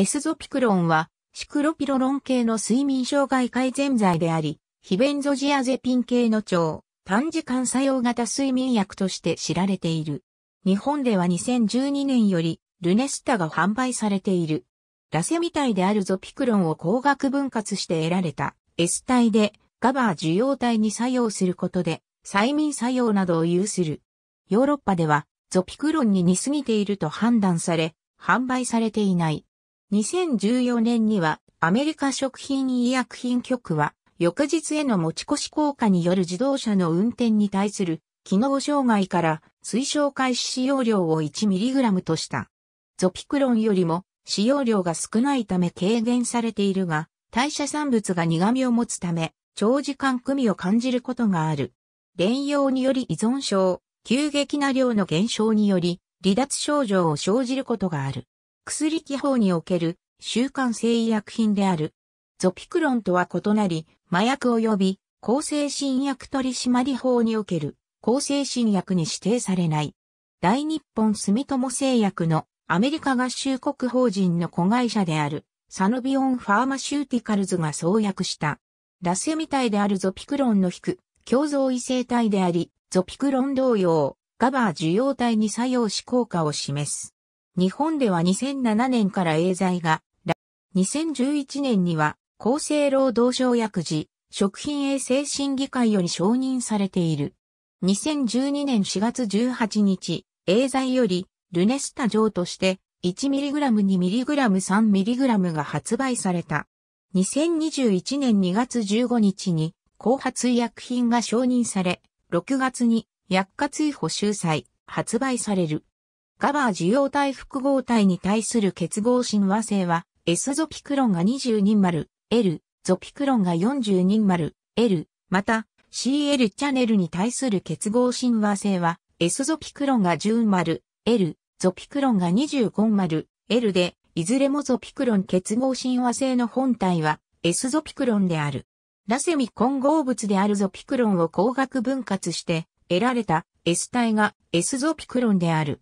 エスゾピクロンは、シクロピロロン系の睡眠障害改善剤であり、ヒベンゾジアゼピン系の超短時間作用型睡眠薬として知られている。日本では2012年よりルネスタが販売されている。ラセみたいであるゾピクロンを光学分割して得られた S 体でガバー受容体に作用することで催眠作用などを有する。ヨーロッパではゾピクロンに似すぎていると判断され、販売されていない。2014年にはアメリカ食品医薬品局は翌日への持ち越し効果による自動車の運転に対する機能障害から推奨開始使用量を 1mg とした。ゾピクロンよりも使用量が少ないため軽減されているが、代謝産物が苦味を持つため、長時間組を感じることがある。連用により依存症、急激な量の減少により、離脱症状を生じることがある。薬規法における習慣性医薬品である。ゾピクロンとは異なり、麻薬及び抗精神薬取締法における抗精神薬に指定されない。大日本住友製薬のアメリカ合衆国法人の子会社であるサノビオンファーマシューティカルズが創薬した。ラセみたいであるゾピクロンの引く、共造異性体であり、ゾピクロン同様、ガバー受容体に作用し効果を示す。日本では2007年からエーザイが、2011年には厚生労働省薬事、食品衛生審議会より承認されている。2012年4月18日、エーザイよりルネスタ錠として 1mg2mg3mg が発売された。2021年2月15日に後発医薬品が承認され、6月に薬価追補修祭、発売される。ガバー受容体複合体に対する結合親和性は、S ゾピクロンが22 L、ゾピクロンが42 L、また、CL チャネルに対する結合親和性は、S ゾピクロンが10 L、ゾピクロンが25 L で、いずれもゾピクロン結合親和性の本体は S ゾピクロンである。ラセミ混合物であるゾピクロンを光学分割して得られた S 体が S ゾピクロンである。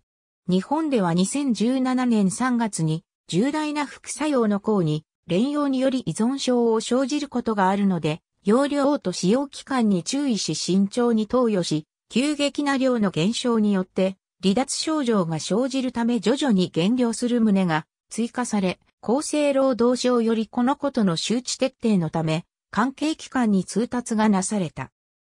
日本では2017年3月に重大な副作用の項に、連用により依存症を生じることがあるので、容量と使用期間に注意し慎重に投与し、急激な量の減少によって、離脱症状が生じるため徐々に減量する旨が追加され、厚生労働省よりこのことの周知徹底のため、関係機関に通達がなされた。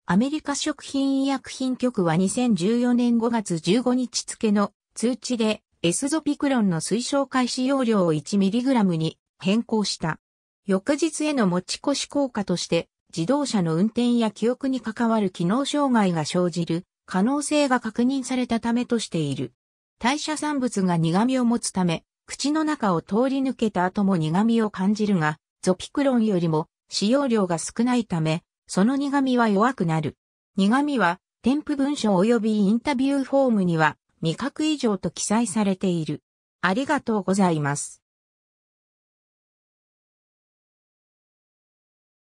アメリカ食品医薬品局は2014年5月15日付の通知でエスゾピクロンの推奨開始容量を 1mg に変更した。翌日への持ち越し効果として自動車の運転や記憶に関わる機能障害が生じる可能性が確認されたためとしている。代謝産物が苦味を持つため、口の中を通り抜けた後も苦味を感じるが、ゾピクロンよりも使用量が少ないため、その苦味は弱くなる。苦味は添付文書及びインタビューフォームには味覚異常と記載されている。ありがとうございます。